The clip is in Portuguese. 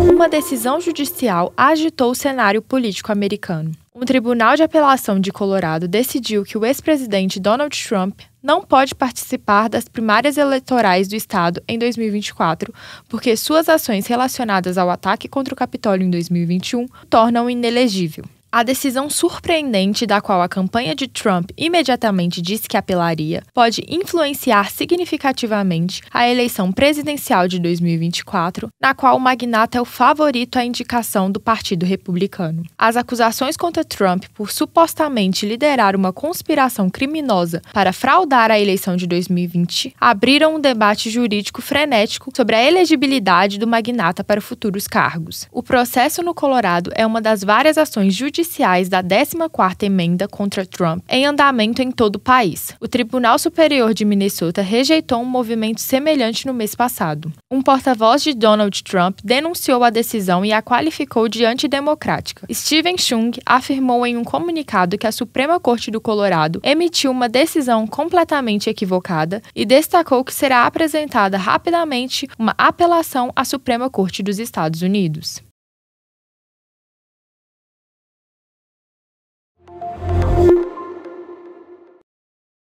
Uma decisão judicial agitou o cenário político americano. Um tribunal de apelação de Colorado decidiu que o ex-presidente Donald Trump não pode participar das primárias eleitorais do estado em 2024, porque suas ações relacionadas ao ataque contra o Capitólio em 2021 tornam inelegível. A decisão surpreendente da qual a campanha de Trump imediatamente disse que apelaria pode influenciar significativamente a eleição presidencial de 2024, na qual o magnata é o favorito à indicação do Partido Republicano. As acusações contra Trump por supostamente liderar uma conspiração criminosa para fraudar a eleição de 2020 abriram um debate jurídico frenético sobre a elegibilidade do magnata para futuros cargos. O processo no Colorado é uma das várias ações judiciais judiciais da 14ª emenda contra Trump em andamento em todo o país. O Tribunal Superior de Minnesota rejeitou um movimento semelhante no mês passado. Um porta-voz de Donald Trump denunciou a decisão e a qualificou de antidemocrática. Steven Chung afirmou em um comunicado que a Suprema Corte do Colorado emitiu uma decisão completamente equivocada e destacou que será apresentada rapidamente uma apelação à Suprema Corte dos Estados Unidos.